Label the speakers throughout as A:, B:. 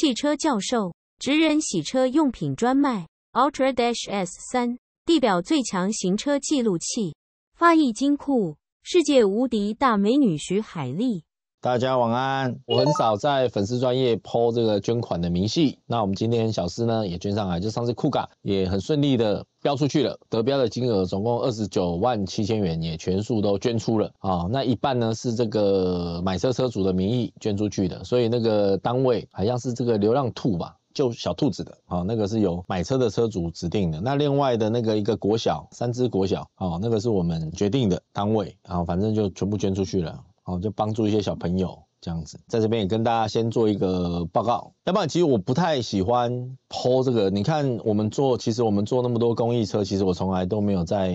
A: 汽车教授、职人洗车用品专卖、Ultra Dash S 三、地表最强行车记录器、发艺金库、世界无敌大美女徐海丽。大家晚安。我很少在粉丝专业抛这个捐款的明细。那我们今天小司呢也捐上来，就上次酷卡也很顺利的标出去了，得标的金额总共二十九万七千元，也全数都捐出了啊。那一半呢是这个买车车主的名义捐出去的，所以那个单位好像是这个流浪兔吧，救小兔子的啊，那个是由买车的车主指定的。那另外的那个一个国小，三只国小啊，那个是我们决定的单位啊，反正就全部捐出去了。哦，就帮助一些小朋友。这样子，在这边也跟大家先做一个报告。要不然，其实我不太喜欢剖这个。你看，我们做，其实我们做那么多公益车，其实我从来都没有在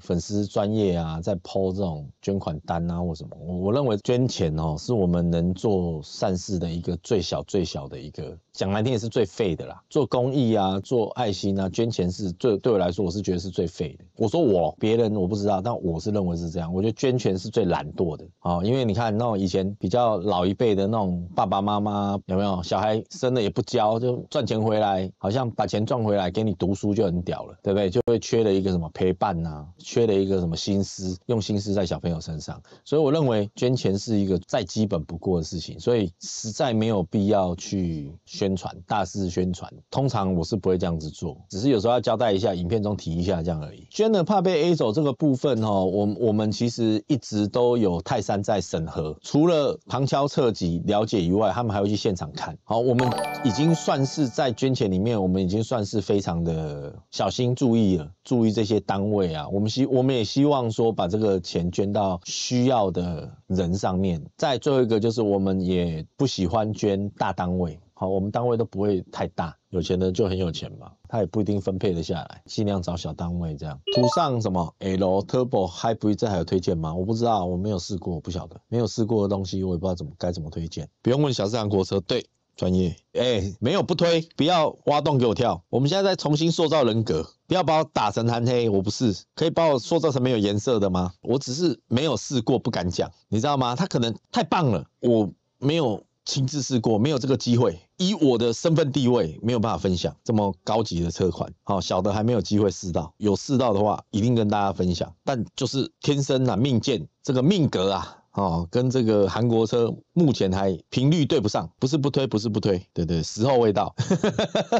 A: 粉丝专业啊，在剖这种捐款单啊或什么。我我认为捐钱哦，是我们能做善事的一个最小最小的一个。讲难听也是最废的啦。做公益啊，做爱心啊，捐钱是最对我来说，我是觉得是最废的。我说我别人我不知道，但我是认为是这样。我觉得捐钱是最懒惰的啊，因为你看，那以前比较。老一辈的那种爸爸妈妈有没有小孩生了也不教，就赚钱回来，好像把钱赚回来给你读书就很屌了，对不对？就会缺了一个什么陪伴呐，缺了一个什么心思，用心思在小朋友身上。所以我认为捐钱是一个再基本不过的事情，所以实在没有必要去宣传、大肆宣传。通常我是不会这样子做，只是有时候要交代一下，影片中提一下这样而已。捐了怕被 A 走这个部分哦，我我们其实一直都有泰山在审核，除了旁。挑车籍了解以外，他们还会去现场看。好，我们已经算是在捐钱里面，我们已经算是非常的小心注意了，注意这些单位啊。我们希我们也希望说，把这个钱捐到需要的人上面。再最后一个，就是我们也不喜欢捐大单位。好，我们单位都不会太大，有钱的就很有钱嘛，他也不一定分配得下来，尽量找小单位这样。图上什么 L Turbo h y r e r 这还有推荐吗？我不知道，我没有试过，我不晓得，没有试过的东西，我也不知道怎么该怎么推荐。不用问小四郎国车，对，专业。哎，没有不推，不要挖洞给我跳。我们现在在重新塑造人格，不要把我打成韩黑，我不是，可以把我塑造成没有颜色的吗？我只是没有试过，不敢讲，你知道吗？他可能太棒了，我没有。亲自试过，没有这个机会。以我的身份地位，没有办法分享这么高级的车款。好，小的还没有机会试到，有试到的话，一定跟大家分享。但就是天生啊，命贱，这个命格啊，哦，跟这个韩国车目前还频率对不上，不是不推，不是不推，对对，时候未到。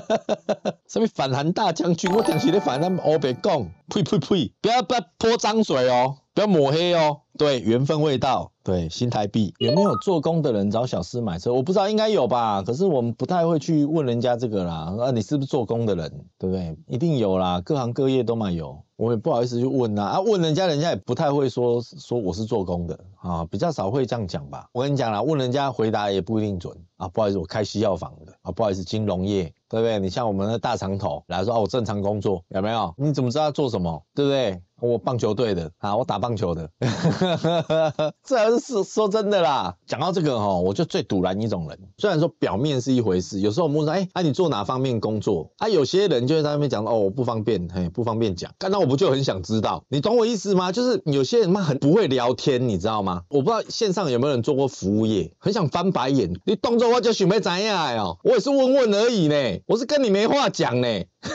A: 什么反韩大将军？我讲的是反韩我别讲，呸呸呸，不要泼脏水哦。不要抹黑哦。对，缘分未到。对，新台币有没有做工的人找小司买车？我不知道，应该有吧。可是我们不太会去问人家这个啦。啊，你是不是做工的人？对不对？一定有啦，各行各业都嘛有。我也不好意思去问啊。啊，问人家，人家也不太会说，说我是做工的啊，比较少会这样讲吧。我跟你讲啦，问人家回答也不一定准啊。不好意思，我开西药房的啊。不好意思，金融业，对不对？你像我们的大长头来说啊，我正常工作有没有？你怎么知道做什么？对不对？我棒球队的啊，我打棒球的。这还是说真的啦。讲到这个哈，我就最堵然一种人。虽然说表面是一回事，有时候我们说，哎，哎，你做哪方面工作？啊，有些人就会在那边讲，哦，我不方便，嘿，不方便讲。那我不就很想知道？你懂我意思吗？就是有些人嘛，很不会聊天，你知道吗？我不知道线上有没有人做过服务业，很想翻白眼。你动作我就许美珍呀？哦，我也是问问而已呢，我是跟你没话讲呢。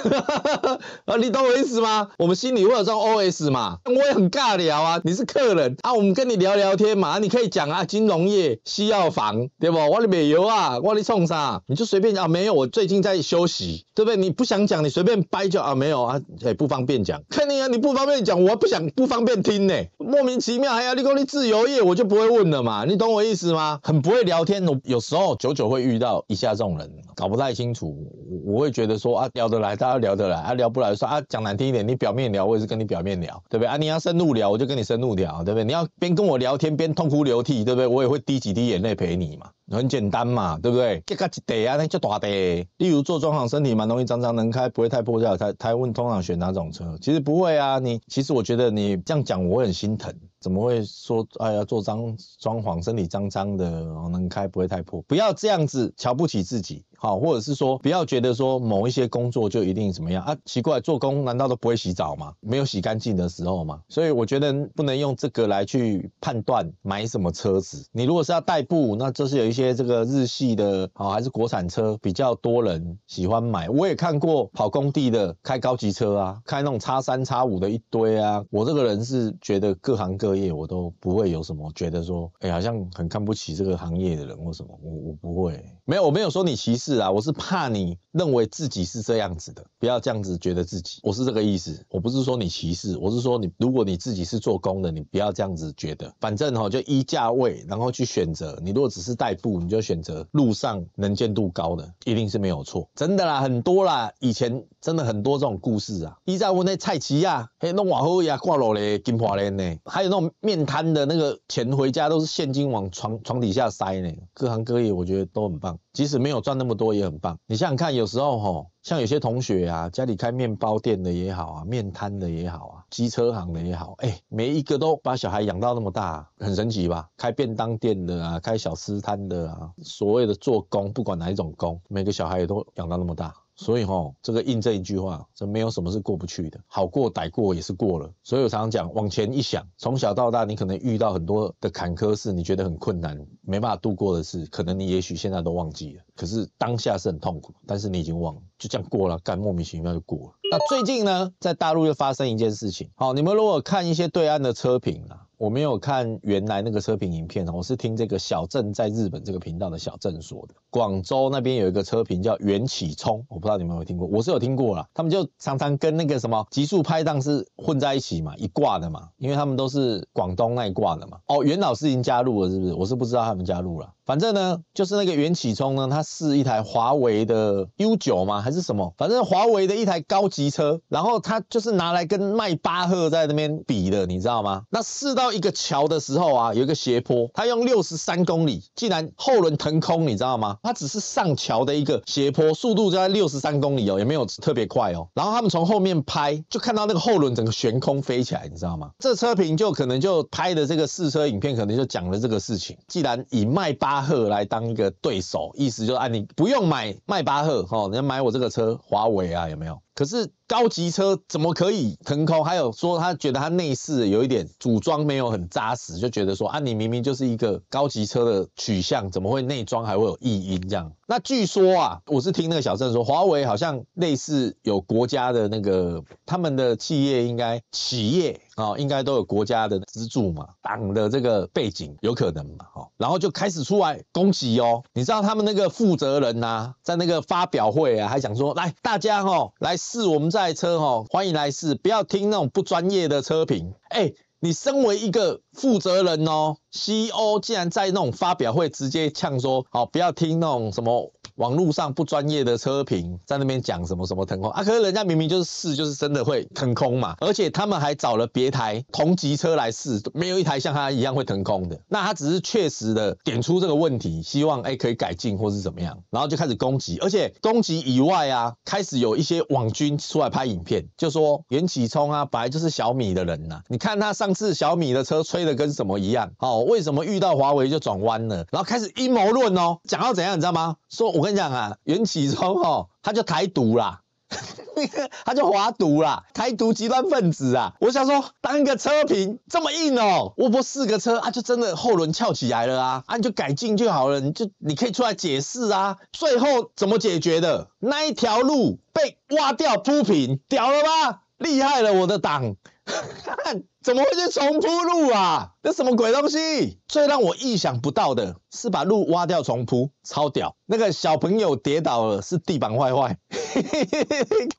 A: 啊，你懂我意思吗？我们心里会有这种 O S 嘛，我也很尬聊啊。你是客人啊，我们跟你聊聊天嘛，你可以讲啊，金融业、西药房，对不？我的美油啊，我你冲啥？你就随便讲啊，没有，我最近在休息，对不对？你不想讲，你随便掰就啊，没有啊，哎，不方便讲，肯定啊，你不方便讲，我不想不方便听呢，莫名其妙，还有你讲你自由业，我就不会问了嘛。你懂我意思吗？很不会聊天，我有时候久久会遇到一下这种人，搞不太清楚，我我会觉得说啊，聊得来。大家聊得来，啊聊不来说啊讲难听一点，你表面聊，我也是跟你表面聊，对不对？啊你要深入聊，我就跟你深入聊，对不对？你要边跟我聊天边痛哭流涕，对不对？我也会滴几滴眼泪陪你嘛，很简单嘛，对不对？这个一地啊，那就大地。例如做装潢，身体蛮容易脏脏，能开不会太破掉。他他问通常选哪种车，其实不会啊。你其实我觉得你这样讲我很心疼，怎么会说哎呀做脏装潢，身体脏脏的，能开不会太破？不要这样子瞧不起自己。好，或者是说，不要觉得说某一些工作就一定怎么样啊？奇怪，做工难道都不会洗澡吗？没有洗干净的时候吗？所以我觉得不能用这个来去判断买什么车子。你如果是要代步，那就是有一些这个日系的，好还是国产车比较多人喜欢买。我也看过跑工地的开高级车啊，开那种叉三叉五的一堆啊。我这个人是觉得各行各业我都不会有什么觉得说，哎，好像很看不起这个行业的人或什么。我我不会，没有，我没有说你歧视。是啊，我是怕你认为自己是这样子的，不要这样子觉得自己，我是这个意思。我不是说你歧视，我是说你，如果你自己是做工的，你不要这样子觉得。反正哈，就依价位然后去选择。你如果只是代步，你就选择路上能见度高的，一定是没有错。真的啦，很多啦，以前。真的很多这种故事啊，一在问那蔡奇呀，嘿弄瓦后呀挂落嘞金华嘞呢，还有那种面瘫的那个钱回家都是现金往床床底下塞呢，各行各业我觉得都很棒，即使没有赚那么多也很棒。你想想看，有时候吼，像有些同学啊，家里开面包店的也好啊，面瘫的也好啊，机车行的也好，哎，每一个都把小孩养到那么大，很神奇吧？开便当店的啊，开小吃摊的啊，所谓的做工，不管哪一种工，每个小孩也都养到那么大。所以哈，这个印证一句话，这没有什么是过不去的，好过歹过也是过了。所以我常常讲，往前一想，从小到大，你可能遇到很多的坎坷事，你觉得很困难，没办法度过的事，可能你也许现在都忘记了，可是当下是很痛苦，但是你已经忘了，就这样过了，干莫名其妙就过了。那最近呢，在大陆又发生一件事情，好，你们如果看一些对岸的车评啊。我没有看原来那个车评影片我是听这个小镇在日本这个频道的小镇说的。广州那边有一个车评叫袁启聪，我不知道你们有有听过，我是有听过啦。他们就常常跟那个什么极速拍档是混在一起嘛，一挂的嘛，因为他们都是广东那一挂的嘛。哦，袁老师已经加入了，是不是？我是不知道他们加入了。反正呢，就是那个袁启聪呢，他试一台华为的 U 九吗？还是什么？反正华为的一台高级车，然后他就是拿来跟迈巴赫在那边比的，你知道吗？那试到一个桥的时候啊，有一个斜坡，他用六十三公里，竟然后轮腾空，你知道吗？他只是上桥的一个斜坡，速度就在六十三公里哦，也没有特别快哦。然后他们从后面拍，就看到那个后轮整个悬空飞起来，你知道吗？这车评就可能就拍的这个试车影片，可能就讲了这个事情。既然以迈巴。巴赫来当一个对手，意思就是啊，你不用买迈巴赫哈，你要买我这个车华为啊，有没有？可是高级车怎么可以腾空？还有说他觉得他内饰有一点组装没有很扎实，就觉得说啊，你明明就是一个高级车的取向，怎么会内装还会有异音这样？那据说啊，我是听那个小郑说，华为好像类似有国家的那个他们的企业应该企业啊，应该都有国家的资助嘛，党的这个背景有可能嘛，哈。然后就开始出来攻击哦，你知道他们那个负责人呐，在那个发表会啊，还讲说来大家吼来试我们这台车吼，欢迎来试，不要听那种不专业的车评。哎，你身为一个负责人哦，CEO 竟然在那种发表会直接呛说，哦不要听那种什么。网络上不专业的车评在那边讲什么什么腾空啊？可是人家明明就是试，就是真的会腾空嘛。而且他们还找了别台同级车来试，没有一台像他一样会腾空的。那他只是确实的点出这个问题，希望哎可以改进或是怎么样，然后就开始攻击。而且攻击以外啊，开始有一些网军出来拍影片，就说袁启聪啊，本来就是小米的人呐。你看他上次小米的车吹的跟什么一样？哦，为什么遇到华为就转弯了？然后开始阴谋论哦，讲到怎样，你知道吗？说我跟跟你讲啊，袁启忠吼，他就台独啦，他就华独啦，台独极端分子啊！我想说，当个车评这么硬哦，我不四个车啊，就真的后轮翘起来了啊！啊，你就改进就好了，你就你可以出来解释啊。最后怎么解决的？那一条路被挖掉铺平，屌了吧？厉害了我的党！怎么会去重铺路啊？这什么鬼东西？最让我意想不到的是把路挖掉重铺，超屌！那个小朋友跌倒了，是地板坏坏。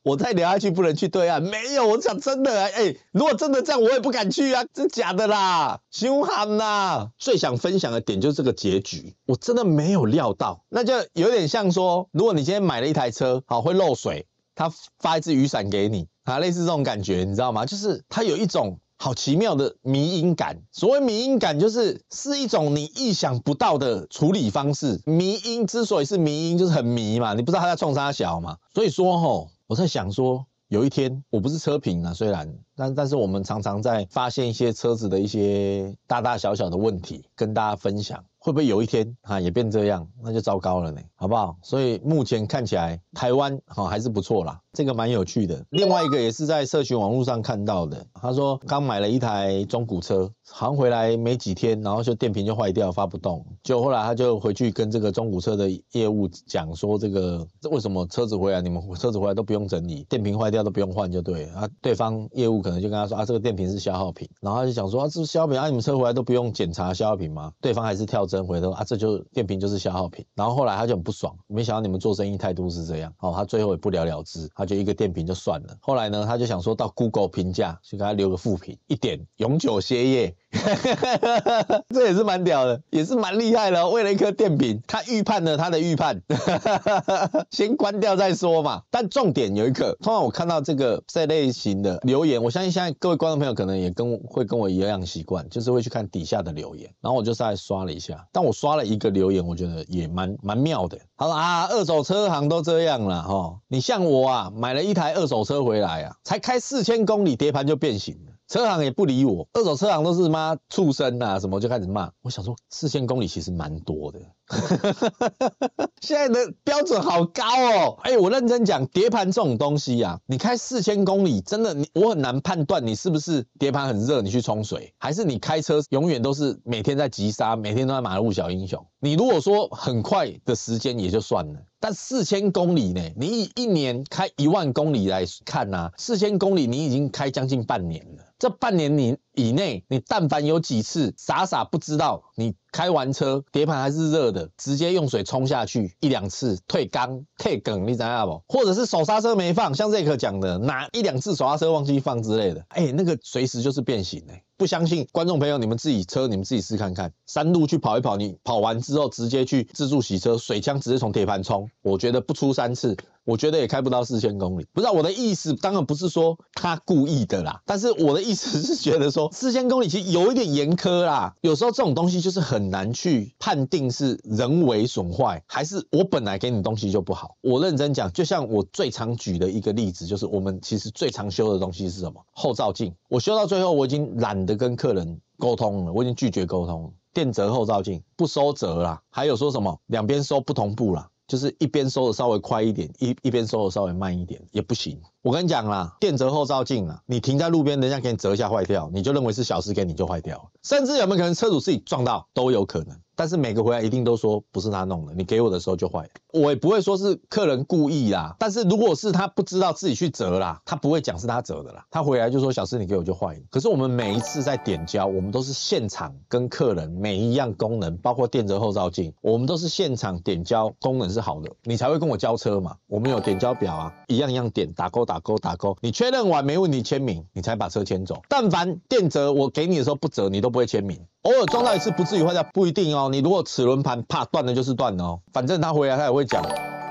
A: 我再聊下去不能去对岸，没有，我想真的哎，如果真的这样我也不敢去啊，是假的啦，凶悍呐！最想分享的点就是这个结局，我真的没有料到，那就有点像说，如果你今天买了一台车，好会漏水，他发一支雨伞给你。啊，类似这种感觉，你知道吗？就是它有一种好奇妙的迷音感。所谓迷音感，就是是一种你意想不到的处理方式。迷音之所以是迷音，就是很迷嘛，你不知道他在创啥小嘛。所以说吼，我在想说，有一天我不是车评啊，虽然但但是我们常常在发现一些车子的一些大大小小的问题，跟大家分享，会不会有一天啊也变这样，那就糟糕了呢？好不好？所以目前看起来台湾好还是不错啦，这个蛮有趣的。另外一个也是在社群网络上看到的，他说刚买了一台中古车，航回来没几天，然后就电瓶就坏掉，发不动。就后来他就回去跟这个中古车的业务讲说，这个这为什么车子回来你们车子回来都不用整理，电瓶坏掉都不用换就对？了。啊，对方业务可能就跟他说啊，这个电瓶是消耗品。然后他就想说啊，这是消耗品啊，你们车回来都不用检查消耗品吗？对方还是跳针回头啊，这就电瓶就是消耗品。然后后来他就。不爽，没想到你们做生意态度是这样。哦，他最后也不了了之，他就一个电瓶就算了。后来呢，他就想说到 Google 评价去给他留个副评，一点永久歇业，这也是蛮屌的，也是蛮厉害的。为了一颗电瓶，他预判了他的预判，先关掉再说嘛。但重点有一个，通常我看到这个这类型的留言，我相信现在各位观众朋友可能也跟会跟我一样习惯，就是会去看底下的留言。然后我就来刷了一下，但我刷了一个留言，我觉得也蛮蛮妙的。好啊，二手车行都这样了吼。你像我啊，买了一台二手车回来啊，才开四千公里，碟盘就变形了，车行也不理我。二手车行都是妈畜生啊，什么就开始骂。我想说，四千公里其实蛮多的。哈哈哈哈哈哈，现在的标准好高哦。哎，我认真讲，碟盘这种东西呀，你开四千公里，真的你我很难判断你是不是碟盘很热，你去冲水，还是你开车永远都是每天在急刹，每天都在马路小英雄。你如果说很快的时间也就算了，但四千公里呢？你以一年开一万公里来看呢，四千公里你已经开将近半年了。这半年你。以内，你但凡有几次傻傻不知道，你开完车碟盘还是热的，直接用水冲下去一两次退缸退梗，你知道不？或者是手刹车没放，像这课讲的，拿一两次手刹车忘记放之类的，哎，那个随时就是变形嘞。不相信观众朋友，你们自己车，你们自己试看看，山路去跑一跑，你跑完之后直接去自助洗车，水枪直接从铁盘冲，我觉得不出三次。我觉得也开不到四千公里，不知道我的意思，当然不是说他故意的啦，但是我的意思是觉得说四千公里其实有一点严苛啦。有时候这种东西就是很难去判定是人为损坏还是我本来给你东西就不好。我认真讲，就像我最常举的一个例子，就是我们其实最常修的东西是什么？后照镜。我修到最后，我已经懒得跟客人沟通了，我已经拒绝沟通，电折后照镜不收折啦，还有说什么两边收不同步啦，就是一边收的稍微快一点，一一边收的稍微慢一点也不行。我跟你讲啦，电折后照镜啊，你停在路边，人家给你折一下坏掉，你就认为是小事给你就坏掉，甚至有没有可能车主自己撞到都有可能。但是每个回来一定都说不是他弄的，你给我的时候就坏了，我也不会说是客人故意啦。但是如果是他不知道自己去折啦，他不会讲是他折的啦，他回来就说小事你给我就坏了。可是我们每一次在点胶，我们都是现场跟客人每一样功能，包括电折后照镜，我们都是现场点胶，功能是好的，你才会跟我交车嘛。我们有点胶表啊，一样一样点打勾。打勾打勾，你确认完没问题，签名你才把车牵走。但凡电折我给你的时候不折，你都不会签名。偶尔撞到一次不至于坏掉，不一定哦。你如果齿轮盘怕断了就是断了哦。反正他回来他也会讲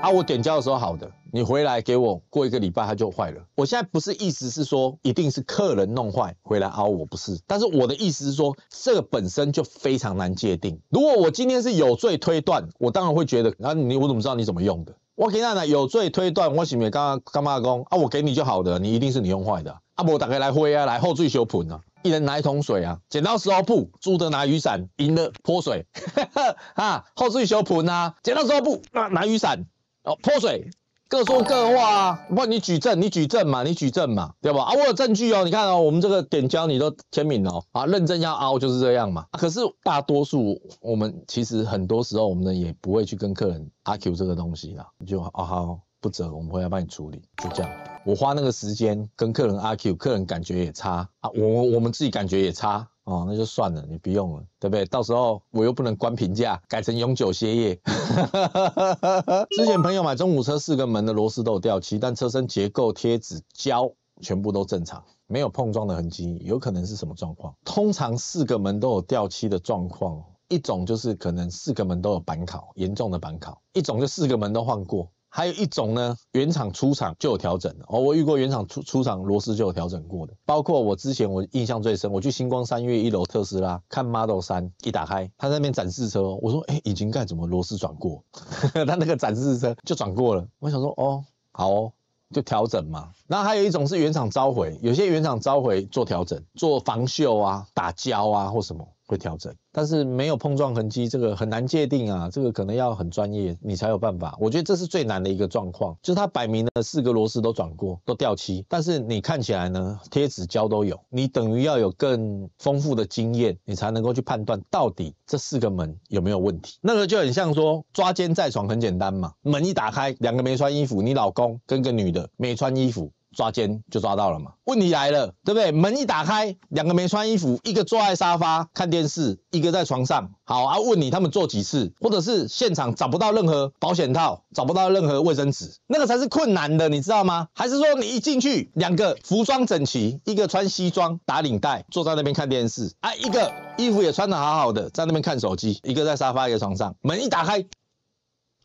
A: 啊，我点胶的时候好的，你回来给我过一个礼拜它就坏了。我现在不是意思是说一定是客人弄坏回来啊，我不是，但是我的意思是说这个本身就非常难界定。如果我今天是有罪推断，我当然会觉得啊你我怎么知道你怎么用的？我给奶有罪推断，我前面刚刚干嘛讲啊？我给你就好的，你一定是你用坏的。啊不，我大家来灰啊，来后缀修盆啊，一人拿一桶水啊，剪刀石头布，输的拿雨伞，赢了泼水啊，后缀修盆啊，剪刀石头布啊，拿雨伞，哦泼水。各说各话啊！不，你举证，你举证嘛，你举证嘛，对吧？啊，我有证据哦，你看哦，我们这个点交你都签名哦，啊，认证要凹就是这样嘛。可是大多数我们其实很多时候我们呢也不会去跟客人阿 Q 这个东西了，就啊哈。不折，我们回来帮你处理，就这样。我花那个时间跟客人阿 Q，客人感觉也差啊，我我们自己感觉也差哦，那就算了，你不用了，对不对？到时候我又不能关评价，改成永久歇业。之前朋友买中午车，四个门的螺丝都有掉漆，但车身结构、贴纸、胶全部都正常，没有碰撞的痕迹，有可能是什么状况？通常四个门都有掉漆的状况，一种就是可能四个门都有板烤，严重的板烤；一种就四个门都换过。还有一种呢，原厂出厂就有调整的哦。我遇过原厂出出厂螺丝就有调整过的，包括我之前我印象最深，我去星光三月一楼特斯拉看 Model 三，一打开他那边展示车，我说哎，引擎盖怎么螺丝转过？他那个展示车就转过了。我想说哦，好哦，就调整嘛。那还有一种是原厂召回，有些原厂召回做调整，做防锈啊、打胶啊或什么。会调整，但是没有碰撞痕迹，这个很难界定啊，这个可能要很专业，你才有办法。我觉得这是最难的一个状况，就是它摆明了四个螺丝都转过，都掉漆，但是你看起来呢，贴纸胶都有，你等于要有更丰富的经验，你才能够去判断到底这四个门有没有问题。那个就很像说抓奸在床，很简单嘛，门一打开，两个没穿衣服，你老公跟个女的没穿衣服。抓奸就抓到了嘛？问题来了，对不对？门一打开，两个没穿衣服，一个坐在沙发看电视，一个在床上。好啊，问你他们做几次，或者是现场找不到任何保险套，找不到任何卫生纸，那个才是困难的，你知道吗？还是说你一进去，两个服装整齐，一个穿西装打领带坐在那边看电视，哎，一个衣服也穿得好好的在那边看手机，一个在沙发，一个床上，门一打开，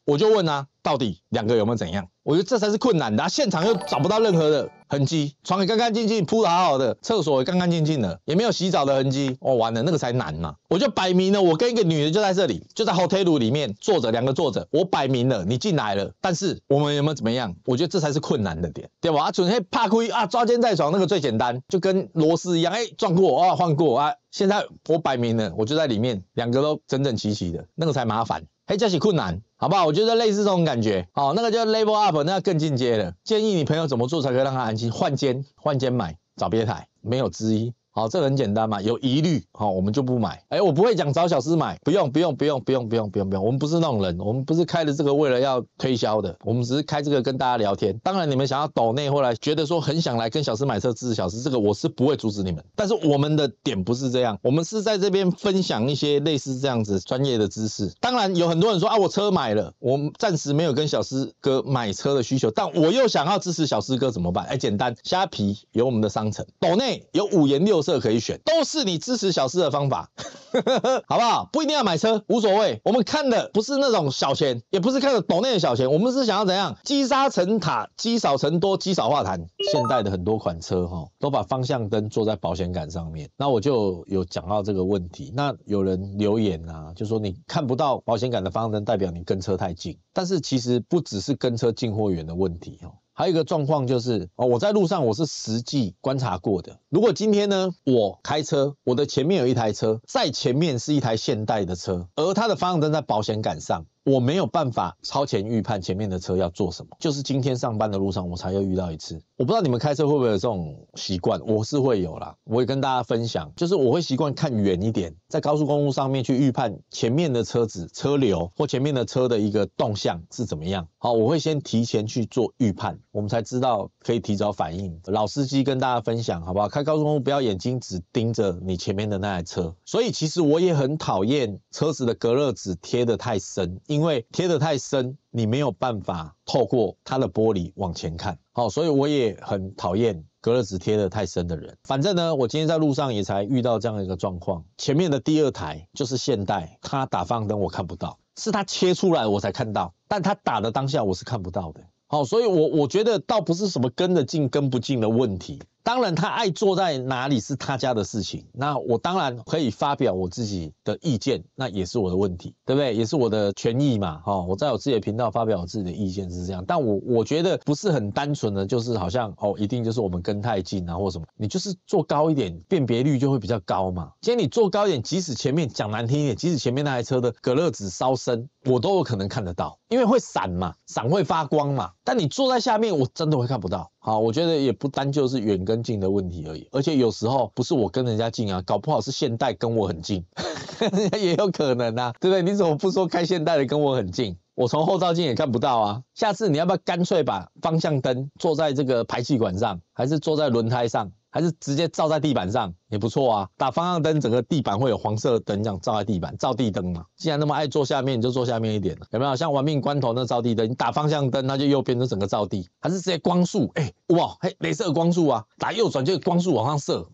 A: 我就问他。到底两个有没有怎样？我觉得这才是困难的。现场又找不到任何的痕迹，床也干干净净，铺的好好的，厕所也干干净净的，也没有洗澡的痕迹。哦，完了，那个才难嘛！我就摆明了，我跟一个女人就在这里，就在 hotel 里面坐着，两个坐着。我摆明了，你进来了，但是我们有没有怎么样？我觉得这才是困难的点，对吧？纯粹怕亏啊，抓奸在床那个最简单，就跟螺丝一样，哎，撞过啊，换过啊。现在我摆明了，我就在里面，两个都整整齐齐的，那个才麻烦。加起困难，好不好？我觉得类似这种感觉，好，那个叫 label up，那更进阶了。建议你朋友怎么做，才可以让他安心？换间，换间买，找别台，没有之一。好，这很简单嘛，有疑虑，好，我们就不买。哎，我不会讲找小师买，不用，不用，不用，不用，不用，不用，不用，我们不是那种人，我们不是开的这个为了要推销的，我们只是开这个跟大家聊天。当然，你们想要岛内，后来觉得说很想来跟小师买车支持小师，这个我是不会阻止你们，但是我们的点不是这样，我们是在这边分享一些类似这样子专业的知识。当然有很多人说啊，我车买了，我暂时没有跟小师哥买车的需求，但我又想要支持小师哥怎么办？哎，简单，虾皮有我们的商城，岛内有五颜六。色可以选，都是你支持小四的方法，好不好？不一定要买车，无所谓。我们看的不是那种小钱，也不是看的岛内的小钱，我们是想要怎样积沙成塔，积少成多，积少化痰。现代的很多款车哈，都把方向灯做在保险杆上面。那我就有讲到这个问题。那有人留言啊，就说你看不到保险杆的方向灯，代表你跟车太近。但是其实不只是跟车进货源的问题哦。还有一个状况就是，哦，我在路上，我是实际观察过的。如果今天呢，我开车，我的前面有一台车，在前面是一台现代的车，而它的方向灯在保险杆上。我没有办法超前预判前面的车要做什么，就是今天上班的路上我才又遇到一次。我不知道你们开车会不会有这种习惯，我是会有啦。我也跟大家分享，就是我会习惯看远一点，在高速公路上面去预判前面的车子车流或前面的车的一个动向是怎么样。好，我会先提前去做预判，我们才知道可以提早反应。老司机跟大家分享好不好？开高速公路不要眼睛只盯着你前面的那台车。所以其实我也很讨厌车子的隔热纸贴得太深。因为贴得太深，你没有办法透过它的玻璃往前看，好，所以我也很讨厌隔热纸贴得太深的人。反正呢，我今天在路上也才遇到这样一个状况，前面的第二台就是现代，它打向灯我看不到，是它切出来我才看到，但它打的当下我是看不到的。好，所以我我觉得倒不是什么跟得近跟不近的问题。当然，他爱坐在哪里是他家的事情。那我当然可以发表我自己的意见，那也是我的问题，对不对？也是我的权益嘛。哈，我在我自己的频道发表我自己的意见是这样。但我我觉得不是很单纯的就是好像哦，一定就是我们跟太近啊或什么。你就是坐高一点，辨别率就会比较高嘛。今天你坐高一点，即使前面讲难听一点，即使前面那台车的隔热纸烧深，我都有可能看得到，因为会闪嘛，闪会发光嘛。但你坐在下面，我真的会看不到。好，我觉得也不单就是远跟近的问题而已，而且有时候不是我跟人家近啊，搞不好是现代跟我很近，也有可能啊，对不对？你怎么不说开现代的跟我很近？我从后照镜也看不到啊。下次你要不要干脆把方向灯坐在这个排气管上，还是坐在轮胎上？还是直接照在地板上也不错啊。打方向灯，整个地板会有黄色灯这样照在地板，照地灯嘛。既然那么爱坐下面，你就坐下面一点，有没有？像玩命关头那照地灯，你打方向灯，它就右边就整个照地。还是直接光束，哎，哇，嘿，镭射光束啊！打右转就光束往上射，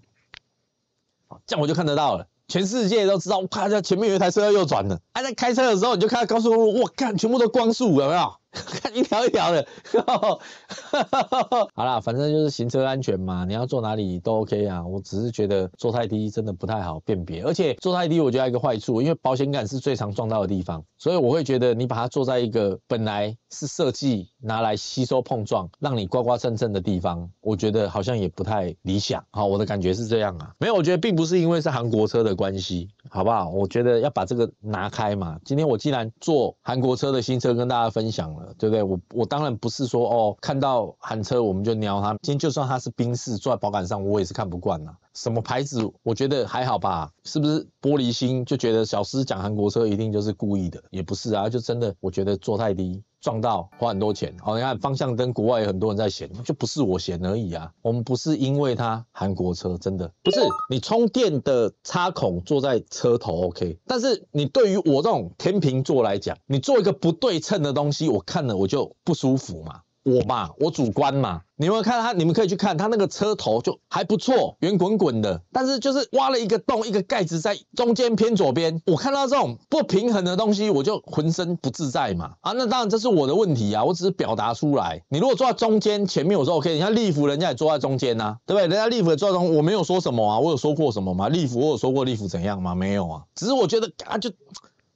A: 这样我就看得到了，全世界都知道。我靠，前面有一台车要右转了。还在开车的时候，你就看到高速公路，我靠，全部都光束，有没有？看一条一条的，好啦，反正就是行车安全嘛，你要坐哪里都 OK 啊。我只是觉得坐太低真的不太好辨别，而且坐太低我觉得一个坏处，因为保险杆是最常撞到的地方，所以我会觉得你把它坐在一个本来是设计拿来吸收碰撞，让你刮刮蹭蹭的地方，我觉得好像也不太理想。好，我的感觉是这样啊。没有，我觉得并不是因为是韩国车的关系，好不好？我觉得要把这个拿开嘛。今天我既然坐韩国车的新车跟大家分享。对不对？我我当然不是说哦，看到韩车我们就瞄他。今天就算他是宾士坐在保杆上，我也是看不惯了。什么牌子？我觉得还好吧，是不是玻璃心就觉得小师讲韩国车一定就是故意的？也不是啊，就真的我觉得坐太低。撞到花很多钱哦！你看方向灯，国外有很多人在嫌，就不是我嫌而已啊。我们不是因为它韩国车，真的不是。你充电的插孔坐在车头 OK，但是你对于我这种天平座来讲，你做一个不对称的东西，我看了我就不舒服嘛。我吧，我主观嘛，你们看到他，你们可以去看他那个车头就还不错，圆滚滚的，但是就是挖了一个洞，一个盖子在中间偏左边。我看到这种不平衡的东西，我就浑身不自在嘛。啊，那当然这是我的问题啊，我只是表达出来。你如果坐在中间前面，我说 OK，你看利弗人家也坐在中间呐，对不对？人家利弗坐在中间，我没有说什么啊，我有说过什么吗？利弗我有说过利弗怎样吗？没有啊，只是我觉得啊就。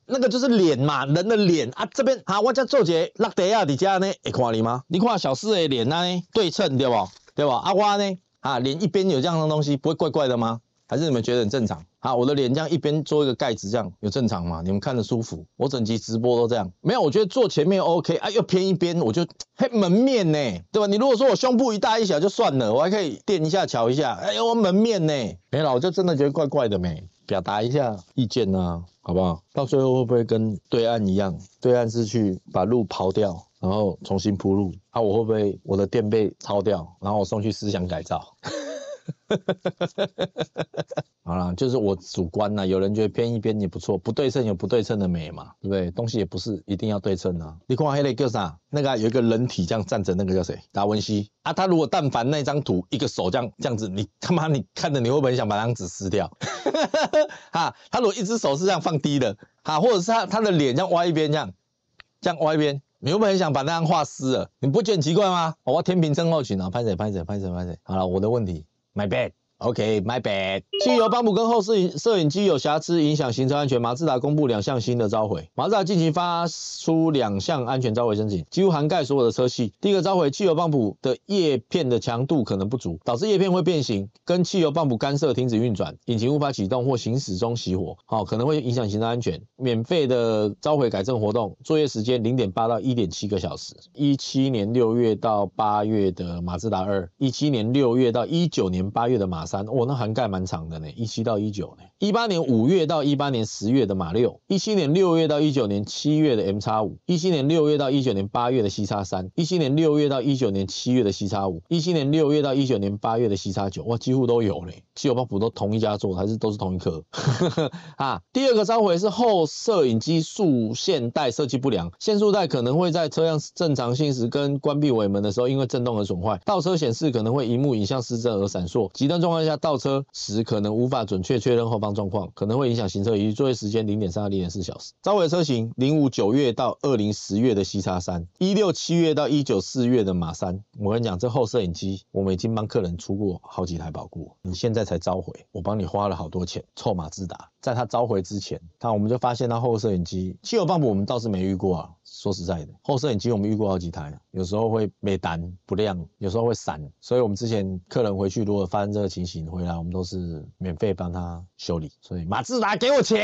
A: 那个就是脸嘛，人的脸啊，这边啊，我这坐起，落地啊，底下呢，会看你吗？你看小四的脸呢，对称对不？对吧？啊我呢，啊，脸一边有这样的东西，不会怪怪的吗？还是你们觉得很正常？啊，我的脸这样一边做一个盖子，这样有正常吗？你们看着舒服？我整集直播都这样，没有，我觉得坐前面 OK，啊，又偏一边，我就嘿门面呢，对吧？你如果说我胸部一大一小就算了，我还可以垫一下瞧一下，哎呦我门面呢，没了，我就真的觉得怪怪的没。表达一下意见呐，好不好？到最后会不会跟对岸一样？对岸是去把路刨掉，然后重新铺路。啊，我会不会我的店被抄掉，然后我送去思想改造？好了，就是我主观呐。有人觉得偏一边也不错，不对称有不对称的美嘛，对不对？东西也不是一定要对称啊。你看黑的叫啥？那个有一个人体这样站着，那个叫谁？达文西啊。他如果但凡那张图一个手这样这样子，你他妈你看着你会不会想把那张纸撕掉？哈，他如果一只手是这样放低的，哈，或者是他他的脸这样歪一边这样，这样歪一边，你会不会很想把那张画撕了？你不觉得很奇怪吗？我天平身后群啊，拍谁？拍谁？拍谁？拍谁？好了，我的问题，my bad。OK, my bad。汽油泵补跟后视影摄影机有瑕疵，影响行车安全。马自达公布两项新的召回。马自达近期发出两项安全召回申请，几乎涵盖所有的车系。第一个召回汽油泵补的叶片的强度可能不足，导致叶片会变形，跟汽油泵补干涉，停止运转，引擎无法启动或行驶中熄火，好，可能会影响行车安全。免费的召回改正活动，作业时间零点八到一点七个小时。一七年六月到八月的马自达二，一七年六月到一九年八月的马。自。三，我那涵盖蛮长的呢，一七到一九呢。一八年五月到一八年十月的马六，一七年六月到一九年七月的 M 叉五，一七年六月到一九年八月的 C 叉三，一七年六月到一九年七月的 C 叉五，一七年六月到一九年八月的 C 叉九，哇，几乎都有嘞，七九八普都同一家做，还是都是同一颗。啊，第二个召回是后摄影机数线带设计不良，限速带可能会在车辆正常行驶跟关闭尾门的时候，因为震动而损坏，倒车显示可能会荧幕影像失真而闪烁，极端状况下倒车时可能无法准确确认后方。状况可能会影响行车，以及作业时间零点三到零点四小时。召回车型零五九月到二零十月的 C 叉三，一六七月到一九四月的马三。我跟你讲，这后摄影机我们已经帮客人出过好几台保固，你现在才召回，我帮你花了好多钱。臭马自达，在他召回之前，他我们就发现他后摄影机汽油泵我们倒是没遇过啊。说实在的，后影机我们遇过好几台，有时候会没单不亮，有时候会闪，所以我们之前客人回去如果发生这个情形回来，我们都是免费帮他修理。所以马自达给我钱。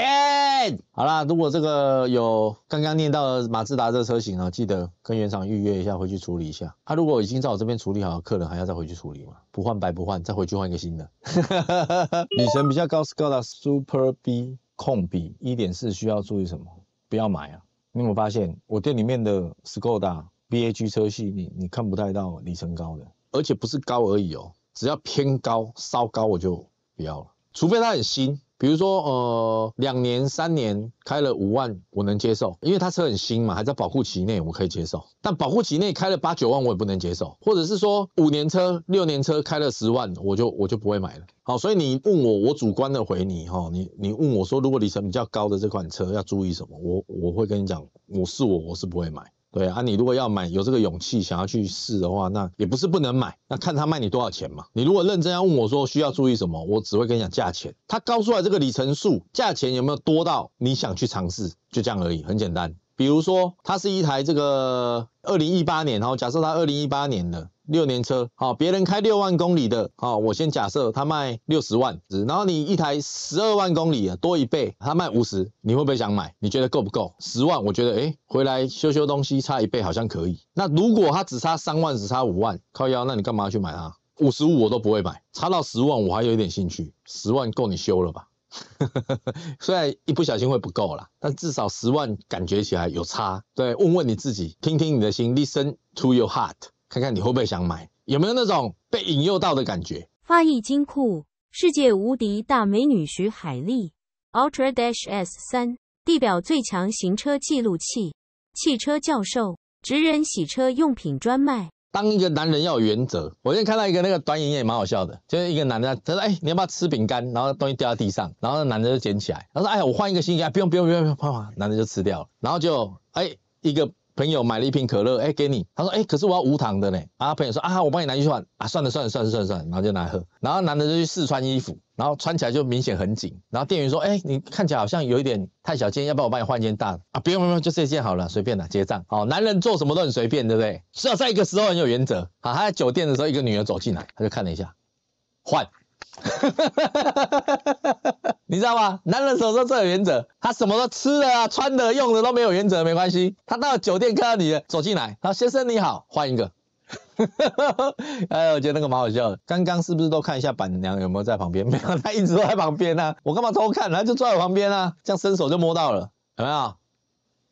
A: 好啦，如果这个有刚刚念到的马自达这个车型啊，记得跟原厂预约一下回去处理一下。啊，如果已经在我这边处理好了，客人还要再回去处理吗？不换白不换，再回去换一个新的。里程比较高 o 高达 Super B 控笔一点四，需要注意什么？不要买啊。你有发现，我店里面的 Skoda B A G 车系，你你看不太到里程高的，而且不是高而已哦，只要偏高、稍高我就不要了，除非它很新。比如说，呃，两年三年开了五万，我能接受，因为它车很新嘛，还在保护期内，我可以接受。但保护期内开了八九万，我也不能接受。或者是说五年车、六年车开了十万，我就我就不会买了。好，所以你问我，我主观的回你哈，你你问我说，如果里程比较高的这款车要注意什么，我我会跟你讲，我是我，我是不会买。对啊，你如果要买有这个勇气想要去试的话，那也不是不能买，那看他卖你多少钱嘛。你如果认真要问我说需要注意什么，我只会跟你讲价钱，他高出来这个里程数，价钱有没有多到你想去尝试，就这样而已，很简单。比如说它是一台这个二零一八年，然后假设它二零一八年的。六年车，好，别人开六万公里的，好，我先假设他卖六十万，然后你一台十二万公里，多一倍，他卖五十，你会不会想买？你觉得够不够？十万？我觉得，哎，回来修修东西，差一倍好像可以。那如果他只差三万，只差五万，靠腰，那你干嘛去买啊？五十五我都不会买，差到十万我还有一点兴趣。十万够你修了吧？虽然一不小心会不够啦，但至少十万感觉起来有差。对，问问你自己，听听你的心，Listen to your heart。看看你会不会想买，有没有那种被引诱到的感觉？发艺金库，世界无敌大美女徐海丽，Ultra Dash S 三，地表最强行车记录器，汽车教授，职人洗车用品专卖。当一个男人要有原则，我今天看到一个那个短影也蛮好笑的，就是一个男的，他说：“哎，你要不要吃饼干？”然后东西掉在地上，然后那男的就捡起来，他说：“哎，我换一个新家，不用不用不用不用，啪啪，男的就吃掉了，然后就哎一个。”朋友买了一瓶可乐，哎，给你。他说，哎，可是我要无糖的呢。啊，朋友说，啊，我帮你拿去换。啊，算了算了算了算了算了，然后就拿来喝。然后男的就去试穿衣服，然后穿起来就明显很紧。然后店员说，哎，你看起来好像有一点太小件，要不要我帮你换一件大的。啊，不用不用，就这件好了，随便的。结账。好，男人做什么都很随便，对不对？是要在一个时候很有原则。好，他在酒店的时候，一个女儿走进来，他就看了一下，换。你知道吗？男人有时候最有原则，他什么都吃的啊、穿的、用的都没有原则，没关系。他到酒店看到你了，走进来，说：“先生你好，换一个。哎，我觉得那个蛮好笑的。刚刚是不是都看一下板娘有没有在旁边？没有，他一直都在旁边啊。我干嘛偷看？她就坐在我旁边啊，这样伸手就摸到了，有没有？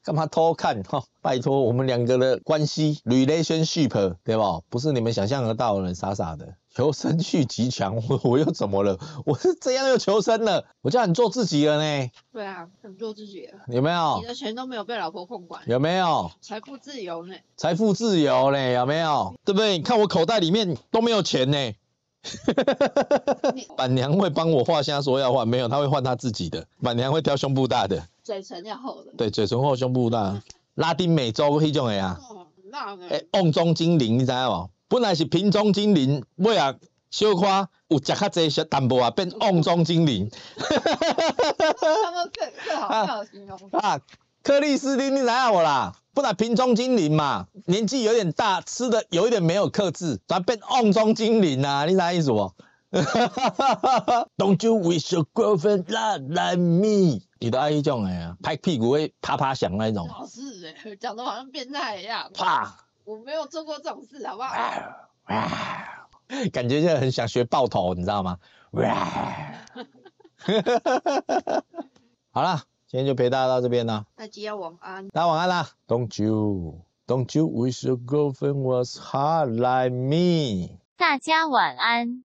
A: 干嘛偷看？哈，拜托我们两个的关系 relationship 对吧？不是你们想象得到的傻傻的。求生欲极强，我我又怎么了？我是这样又求生了？我叫你做自己了呢？对啊，怎么做自己了？有没有？你的钱都没有被老婆控管？有没有？财富自由呢？财富自由呢？有没有？对不对？你看我口袋里面都没有钱呢。板娘会帮我画，现说要换，没有，她会换她自己的。板娘会挑胸部大的，嘴唇要厚的。对，嘴唇厚，胸部大。拉丁美洲那种的啊？哦，那哎，瓮中精灵，你知道吗？本来是瓶中精灵，尾啊小夸有食较济小淡薄啊，变瓮中精灵。他们最最好最好形容。啊，克里斯汀，你哪有啦？本来瓶中精灵嘛，年纪有点大，吃的有一点没有克制，转变瓮中精灵啊！你啥意思？Don't you wish a girlfriend like me？你都爱伊种个啊，拍屁股会啪啪响那一种。是哎，讲得好像变态一样。啪。我没有做过这种事，好不好？哇！感觉就很想学爆头，你知道吗？哇！好了，今天就陪大家到这边了。大家晚安。大家晚安啦。Don't you, don't you wish your girlfriend was hot like me？大家晚安。